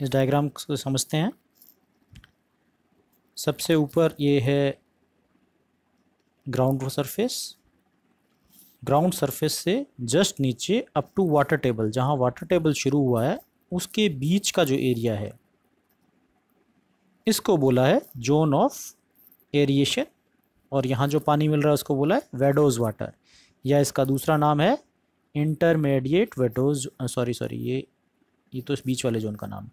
इस डायग्राम को समझते हैं सबसे ऊपर ये है ग्राउंड सरफेस ग्राउंड सरफेस से जस्ट नीचे अप टू वाटर टेबल जहाँ वाटर टेबल शुरू हुआ है उसके बीच का जो एरिया है इसको बोला है जोन ऑफ एरिएशन और यहाँ जो पानी मिल रहा है उसको बोला है वेडोज वाटर या इसका दूसरा नाम है इंटरमीडिएट वेडोज सॉरी सॉरी ये ये तो इस बीच वाले जोन का नाम है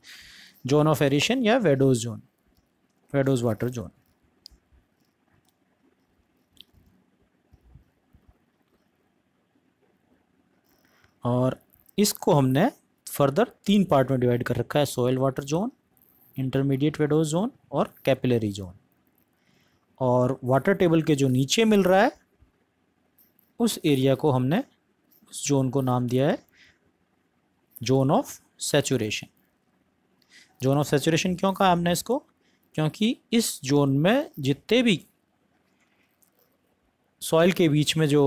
जोन ऑफ एरिशन या vadose zone vadose water zone और इसको हमने फर्दर तीन पार्ट में डिवाइड कर रखा है soil water zone intermediate vadose zone और कैपिलरी जोन और वाटर टेबल के जो नीचे मिल रहा है उस एरिया को हमने उस जोन को नाम दिया है zone of saturation zone of saturation क्यों कहा हमने इसको क्योंकि इस जोन में जितने भी सॉइल के बीच में जो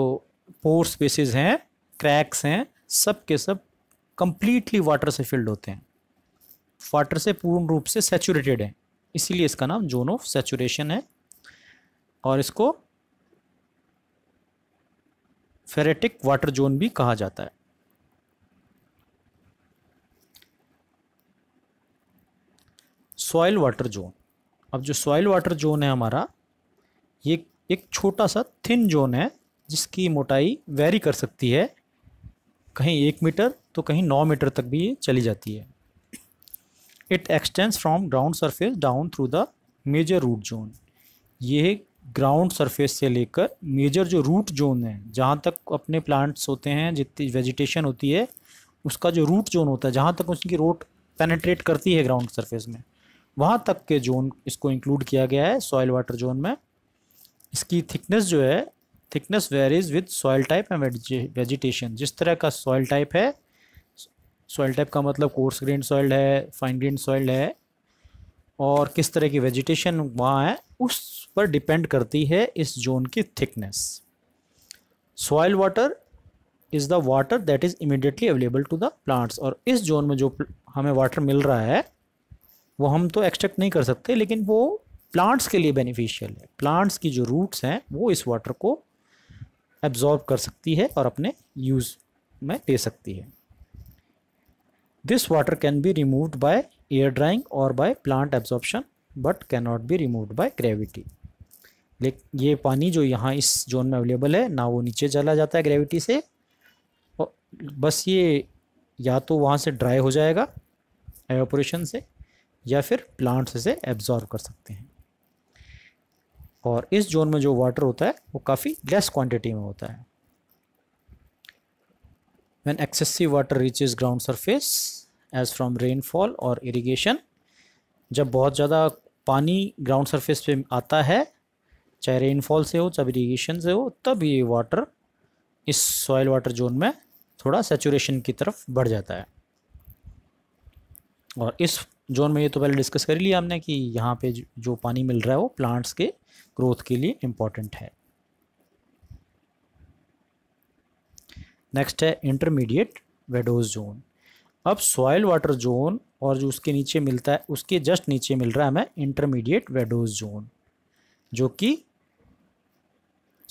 पोर स्पेसेस हैं क्रैक्स हैं सब के सब कंप्लीटली वाटर से फिल्ड होते हैं वाटर से पूर्ण रूप से सेचुरेटेड हैं इसीलिए इसका नाम जोन ऑफ सेचुरेशन है और इसको फेरेटिक वाटर जोन भी कहा जाता है सॉयल वाटर जोन अब जो सॉयल वाटर जोन है हमारा ये एक छोटा सा थिन जोन है जिसकी मोटाई वेरी कर सकती है कहीं एक मीटर तो कहीं नौ मीटर तक भी ये चली जाती है it extends from ground surface down through the major root zone ये ग्राउंड सरफेस से लेकर मेजर जो रूट जोन है जहाँ तक अपने प्लांट्स होते हैं जितनी वेजिटेशन होती है उसका जो रूट जोन होता है जहाँ तक उसकी रोट पेनेट्रेट करती है ग्राउंड सरफेस में वहाँ तक के जोन इसको इंक्लूड किया गया है सॉयल वाटर जोन में इसकी थिकनेस जो है thickness varies with soil type and vegetation जिस तरह का सॉयल टाइप है सॉयल टाइप का मतलब कोर्स ग्रेन सॉइल है फाइन ग्रेन सॉइल है और किस तरह की वेजिटेशन वहाँ है उस पर डिपेंड करती है इस जोन की thickness soil water is the water that is immediately available to the plants और इस जोन में जो हमें वाटर मिल रहा है वो हम तो एक्सट्रैक्ट नहीं कर सकते लेकिन वो प्लांट्स के लिए बेनिफिशियल है प्लांट्स की जो रूट्स हैं वो इस वाटर को एब्जॉर्ब कर सकती है और अपने यूज़ में दे सकती है this water can be removed by air drying और by plant absorption but can not be removed by gravity लेकिन ये पानी जो यहाँ इस जोन में अवेलेबल है ना वो नीचे चला जाता है ग्रेविटी से और बस ये या तो वहाँ से ड्राई हो जाएगा एवोपोरेशन से या फिर प्लांट्स इसे एब्जॉर्व कर सकते हैं और इस जोन में जो वाटर होता है वो काफ़ी लेस क्वांटिटी में होता है when excessive water reaches ground surface as from rainfall और इरीगेशन जब बहुत ज़्यादा पानी ग्राउंड सरफेस पे आता है चाहे रेनफॉल से हो चाहे इरीगेशन से हो तब ये वाटर इस सॉयल वाटर जोन में थोड़ा सेचुरेशन की तरफ बढ़ जाता है और इस जोन में ये तो पहले डिस्कस कर लिया हमने कि यहाँ पे जो पानी मिल रहा है वो प्लांट्स के ग्रोथ के लिए इम्पॉर्टेंट है नेक्स्ट है इंटरमीडिएट वेडोज जोन अब सॉयल वाटर जोन और जो उसके नीचे मिलता है उसके जस्ट नीचे मिल रहा है हमें इंटरमीडिएट वेडोज जोन जो कि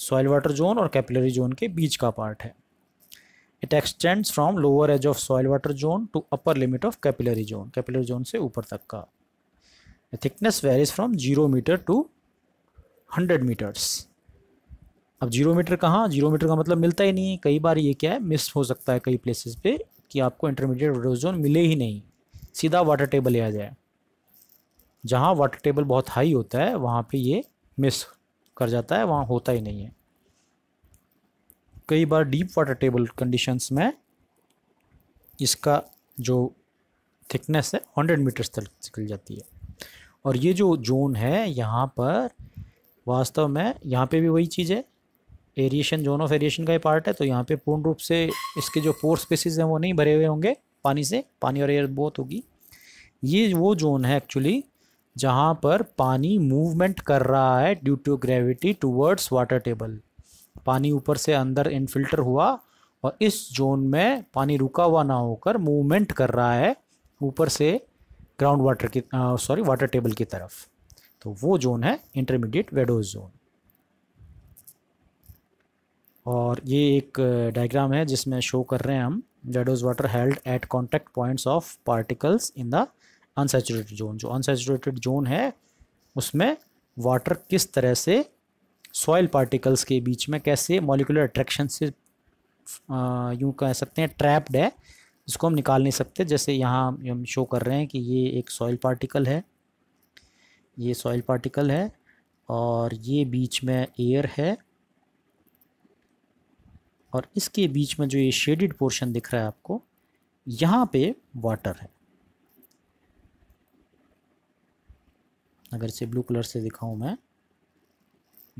सॉयल वाटर जोन और कैपिलरी जोन के बीच का पार्ट है it extends from lower edge of soil water zone to upper limit of capillary zone capillary zone से ऊपर तक का thickness varies from zero metre to hundred metres अब जीरो मीटर कहाँ जीरो मीटर का मतलब मिलता ही नहीं है कई बार ये क्या है मिस हो सकता है कई प्लेसेस पे कि आपको इंटरमीडिएट वाटर जोन मिले ही नहीं सीधा वाटर टेबल आ जाए जहाँ वाटर टेबल बहुत हाई होता है वहाँ पे ये मिस कर जाता है वहाँ होता ही नहीं है कई बार डीप वाटर टेबल कंडीशंस में इसका जो थिकनेस है हंड्रेड मीटर्स तक निकल जाती है और ये जो जोन है यहाँ पर वास्तव में यहाँ पे भी वही चीज़ है एरिएशन जोन ऑफ एरिएशन का ही पार्ट है तो यहाँ पे पूर्ण रूप से इसके जो फोर स्पेसिस हैं वो नहीं भरे हुए होंगे पानी से पानी और एयर बहुत होगी ये वो जोन है एक्चुअली जहाँ पर पानी मूवमेंट कर रहा है due to gravity towards water table पानी ऊपर से अंदर इनफिल्टर हुआ और इस जोन में पानी रुका हुआ ना होकर मूवमेंट कर रहा है ऊपर से ग्राउंड वाटर की सॉरी वाटर टेबल की तरफ तो वो जोन है इंटरमीडिएट वेडोज जोन और ये एक डायग्राम है जिसमें शो कर रहे हैं हम vadose water held at contact points of particles in the unsaturated zone जो अनसेचुरेटेड जोन है उसमें वाटर किस तरह से सॉयल पार्टिकल्स के बीच में कैसे मॉलिकुलर अट्रैक्शन से यूँ कह सकते हैं ट्रैप्ड है इसको हम निकाल नहीं सकते जैसे यहाँ हम शो कर रहे हैं कि ये एक सॉयल पार्टिकल है ये सॉयल पार्टिकल है और ये बीच में एयर है और इसके बीच में जो ये शेडिड पोर्शन दिख रहा है आपको यहाँ पे वाटर है अगर इसे ब्लू कलर से दिखाऊं मैं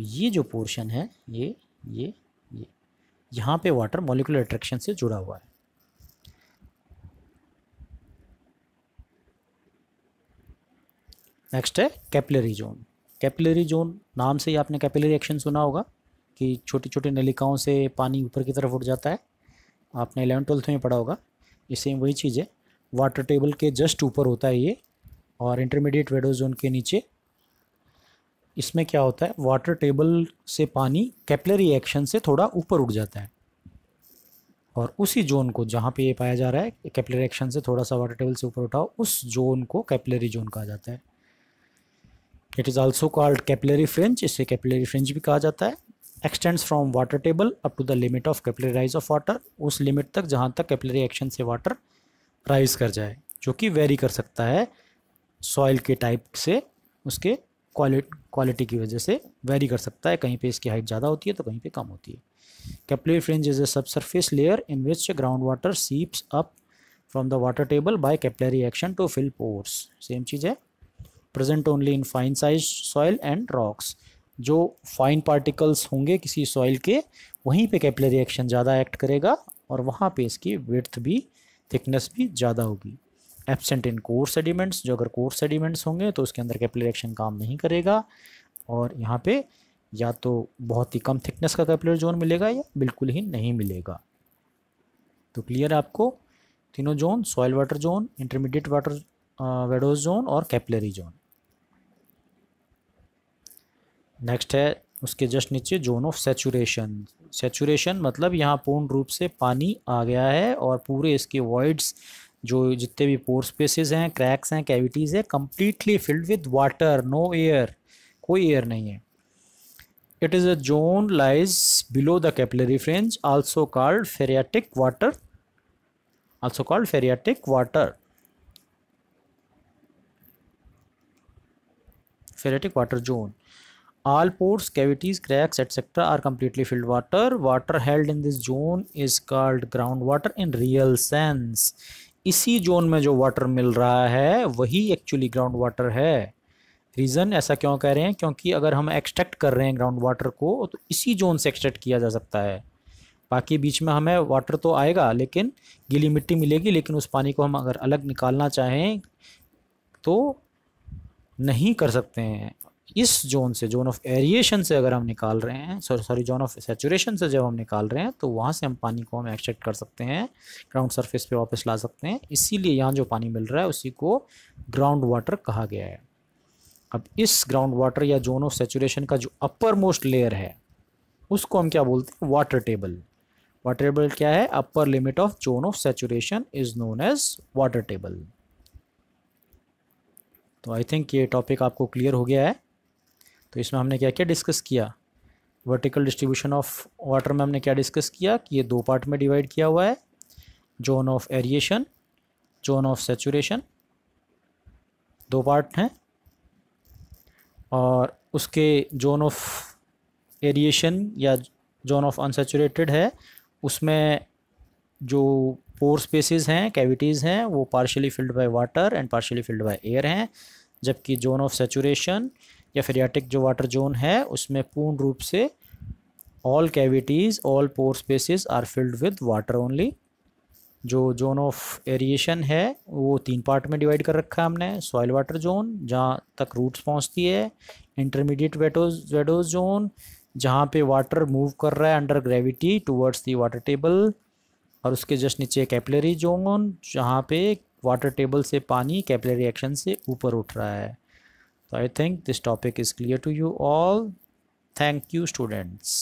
ये जो पोर्शन है ये ये ये यहाँ पे वाटर मॉलिकुलर अट्रैक्शन से जुड़ा हुआ है नेक्स्ट है कैपिलरी जोन कैपिलरी जोन नाम से ही आपने कैपिलरी एक्शन सुना होगा कि छोटी छोटी नलिकाओं से पानी ऊपर की तरफ उठ जाता है आपने एलेवन ट्वेल्थ में पढ़ा होगा ये सेम वही चीज़ है वाटर टेबल के जस्ट ऊपर होता है ये और इंटरमीडिएट वेडो जोन के नीचे इसमें क्या होता है वाटर टेबल से पानी कैपलरी एक्शन से थोड़ा ऊपर उठ जाता है और उसी जोन को जहाँ पे ये पाया जा रहा है कैपलरी एक्शन से थोड़ा सा वाटर टेबल से ऊपर उठाओ उस जोन को कैपलरी जोन कहा जाता है it is also called capillary fringe इसे कैपलरी फ्रिंज भी कहा जाता है extends from water table up to the limit of capillary rise of water उस लिमिट तक जहाँ तक कैपलरी एक्शन से वाटर राइज कर जाए जो कि वेरी कर सकता है सॉइल के टाइप से उसके क्वालिटी की वजह से वेरी कर सकता है कहीं पे इसकी हाइट ज़्यादा होती है तो कहीं पे कम होती है capillary fringe is a sub surface layer in which ground water seeps up from the water table by capillary action to fill pores same चीज़ है present only in fine size soil and rocks जो fine particles होंगे किसी soil के वहीं पे capillary action ज़्यादा act करेगा और वहाँ पे इसकी विर्थ भी थिकनेस भी ज़्यादा होगी एबसेंट इन कोर सेडिमेंट्स जो अगर कोर सेडिमेंट्स होंगे तो उसके अंदर कैपिलरी एक्शन काम नहीं करेगा और यहाँ पे या तो बहुत ही कम थिकनेस का कैपिलर जोन मिलेगा या बिल्कुल ही नहीं मिलेगा तो क्लियर आपको तीनों zone soil water zone intermediate water vadose zone और कैपिलरी जोन नेक्स्ट है उसके जस्ट नीचे जोन ऑफ सेचुरेशन सेचुरेशन मतलब यहाँ पूर्ण रूप से पानी आ गया है और पूरे इसके वॉइड्स जो जितने भी पोर स्पेसेस हैं क्रैक्स हैं कैविटीज़ है completely filled with water no air कोई एयर नहीं है it is a zone lies below the capillary fringe also called phreatic water also called phreatic water phreatic water zone pores cavities cracks etcetera are completely filled water water held in this zone is called ground water in real sense इसी zone में जो water मिल रहा है वही actually ground water है reason ऐसा क्यों कह रहे हैं क्योंकि अगर हम एक्सट्रैक्ट कर रहे हैं ग्राउंड वाटर को तो इसी जोन से एक्सट्रैक्ट किया जा सकता है बाकी बीच में हमें वाटर तो आएगा लेकिन गीली मिट्टी मिलेगी लेकिन उस पानी को हम अगर अलग निकालना चाहें तो नहीं कर सकते हैं इस जोन से जोन ऑफ एरिएशन से अगर हम निकाल रहे हैं sorry sorry zone of saturation से जब हम निकाल रहे हैं तो वहाँ से हम पानी को हम एक्सट्रैक्ट कर सकते हैं ग्राउंड सरफेस पे वापस ला सकते हैं इसीलिए यहाँ जो पानी मिल रहा है उसी को ग्राउंड वाटर कहा गया है अब इस ग्राउंड वाटर या जोन ऑफ सेचुरेशन का जो अपर मोस्ट लेयर है उसको हम क्या बोलते हैं वाटर टेबल वाटर टेबल क्या है upper limit of zone of saturation is known as water table तो आई थिंक ये टॉपिक आपको क्लियर हो गया है तो इसमें हमने क्या क्या डिस्कस किया वर्टिकल डिस्ट्रीब्यूशन ऑफ वाटर में हमने क्या डिस्कस किया कि ये दो पार्ट में डिवाइड किया हुआ है zone of aeration zone of saturation दो पार्ट हैं और उसके जोन ऑफ एरिएशन या जोन ऑफ अनसेचुरेटेड है उसमें जो पोर स्पेसेस हैं कैविटीज़ हैं वो partially filled by water and partially filled by air हैं जबकि जोन ऑफ सेचुरेशन या फेरियाटिक जो वाटर जोन है उसमें पूर्ण रूप से all cavities all pore spaces are filled with water only जो जोन ऑफ एरिएशन है वो तीन पार्ट में डिवाइड कर रखा है हमने सॉइल वाटर जोन जहाँ तक रूट्स पहुँचती है इंटरमीडिएट वेटोज वेडोज जोन जहाँ पे वाटर मूव कर रहा है under gravity towards the water table और उसके जस्ट नीचे कैपलरी जोन जहाँ पे वाटर टेबल से पानी कैपलरी एक्शन से ऊपर उठ रहा है so i think this topic is clear to you all thank you students